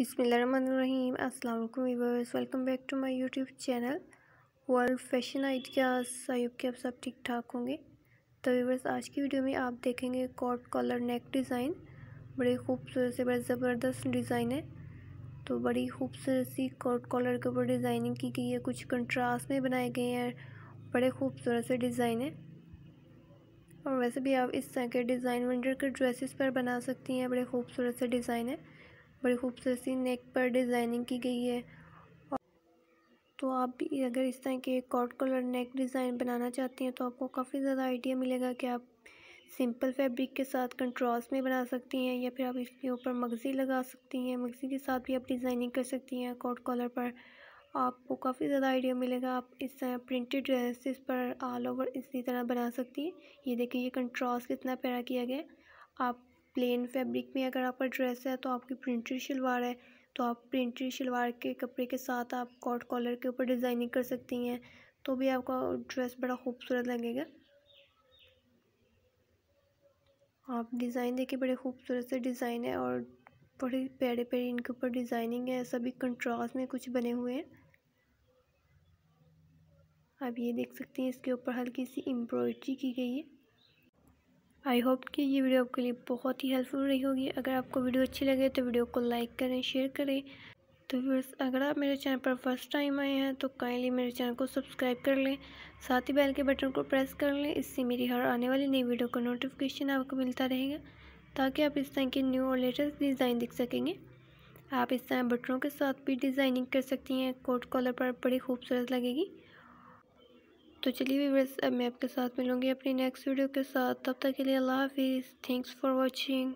बिसमीम अल्लाम viewers welcome back to my YouTube channel world fashion ideas Ayub के आप सब ठीक ठाक होंगे तो वीवर्स आज की वीडियो में आप देखेंगे कॉट कॉलर नेक डिज़ाइन बड़े खूबसूरत से बड़े ज़बरदस्त डिज़ाइन है तो बड़ी खूबसूरत सी कॉट कॉलर के ऊपर डिज़ाइनिंग की गई है कुछ कंट्रास्ट में बनाए गए हैं बड़े खूबसूरत से डिज़ाइन है और वैसे भी आप इस तरह के डिज़ाइन वंडर के ड्रेसिस पर बना सकती हैं बड़े खूबसूरत से डिज़ाइन है बड़ी खूबसूरत सी नेक पर डिज़ाइनिंग की गई है तो आप भी अगर इस तरह के कॉट कलर नेक डिज़ाइन बनाना चाहती हैं तो आपको काफ़ी ज़्यादा आइडिया मिलेगा कि आप सिंपल फैब्रिक के साथ कंट्रास में बना सकती हैं या फिर आप इसके ऊपर मगज़ी लगा सकती हैं मगज़ी के साथ भी आप डिज़ाइनिंग कर सकती हैं कॉट कॉलर पर आपको काफ़ी ज़्यादा आइडिया मिलेगा आप इस तरह प्रिंटेड ड्रेसेस पर ऑल ओवर इसी तरह बना सकती हैं ये देखिए ये कंट्रास्ट कितना प्यारा किया गया आप प्लेन फैब्रिक में अगर आपका ड्रेस है तो आपकी प्रिंटेड शलवार है तो आप प्रिंटेड शलवार के कपड़े के साथ आप कॉट कॉलर के ऊपर डिज़ाइनिंग कर सकती हैं तो भी आपका ड्रेस बड़ा खूबसूरत लगेगा आप डिज़ाइन देखिए बड़े खूबसूरत से डिज़ाइन है और बड़े प्यारे प्यारे इनके ऊपर डिज़ाइनिंग है सभी कंट्रास्ट में कुछ बने हुए हैं आप ये देख सकती हैं इसके ऊपर हल्की सी एम्ब्रॉयड्री की गई है आई होप कि ये वीडियो आपके लिए बहुत ही हेल्पफुल रही होगी अगर आपको वीडियो अच्छी लगे तो वीडियो को लाइक करें शेयर करें तो फिर अगर आप मेरे चैनल पर फर्स्ट टाइम आए हैं तो काइंडली मेरे चैनल को सब्सक्राइब कर लें साथ ही बेल के बटन को प्रेस कर लें इससे मेरी हर आने वाली नई वीडियो का नोटिफिकेशन आपको मिलता रहेगा ताकि आप इस तरह के न्यू और लेटेस्ट डिज़ाइन दिख सकेंगे आप इस तरह बटनों के साथ भी डिज़ाइनिंग कर सकती हैं कोट कॉलर पर बड़ी खूबसूरत लगेगी तो चलिए वीवर्स अब मैं आपके साथ मिलूँगी अपनी नेक्स्ट वीडियो के साथ तब तक के लिए अल्लाह हाफिज़ थैंक्स फॉर वॉचिंग